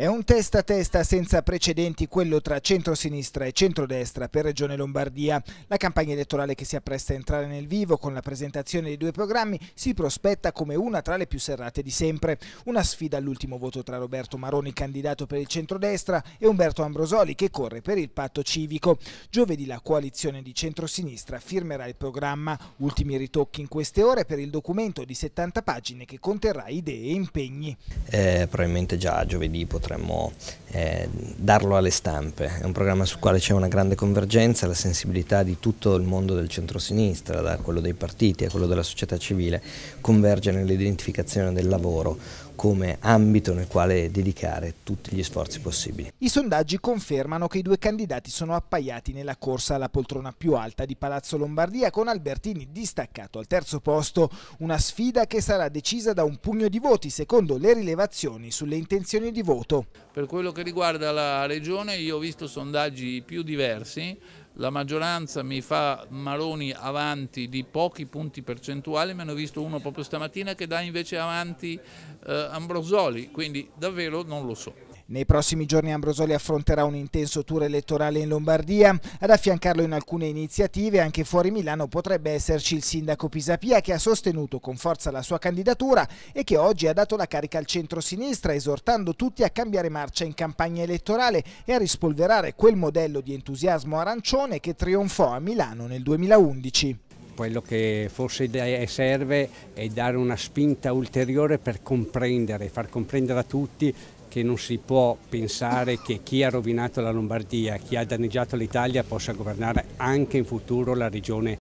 È un testa a testa senza precedenti quello tra centrosinistra e centrodestra per Regione Lombardia. La campagna elettorale che si appresta a entrare nel vivo con la presentazione dei due programmi si prospetta come una tra le più serrate di sempre. Una sfida all'ultimo voto tra Roberto Maroni, candidato per il centrodestra, e Umberto Ambrosoli, che corre per il patto civico. Giovedì la coalizione di centrosinistra firmerà il programma. Ultimi ritocchi in queste ore per il documento di 70 pagine che conterrà idee e impegni. Eh, probabilmente già giovedì potrà potremmo eh, darlo alle stampe. È un programma sul quale c'è una grande convergenza, la sensibilità di tutto il mondo del centrosinistra, da quello dei partiti a quello della società civile, converge nell'identificazione del lavoro come ambito nel quale dedicare tutti gli sforzi possibili. I sondaggi confermano che i due candidati sono appaiati nella corsa alla poltrona più alta di Palazzo Lombardia con Albertini distaccato al terzo posto, una sfida che sarà decisa da un pugno di voti secondo le rilevazioni sulle intenzioni di voto voto. Per quello che riguarda la Regione io ho visto sondaggi più diversi, la maggioranza mi fa Maroni avanti di pochi punti percentuali, me ne ho visto uno proprio stamattina che dà invece avanti eh, Ambrosoli, quindi davvero non lo so. Nei prossimi giorni Ambrosoli affronterà un intenso tour elettorale in Lombardia. Ad affiancarlo in alcune iniziative anche fuori Milano potrebbe esserci il sindaco Pisapia che ha sostenuto con forza la sua candidatura e che oggi ha dato la carica al centro-sinistra esortando tutti a cambiare marcia in campagna elettorale e a rispolverare quel modello di entusiasmo arancione che trionfò a Milano nel 2011 quello che forse eh, serve è dare una spinta ulteriore per comprendere, far comprendere a tutti che non si può pensare che chi ha rovinato la Lombardia, chi ha danneggiato l'Italia possa governare anche in futuro la regione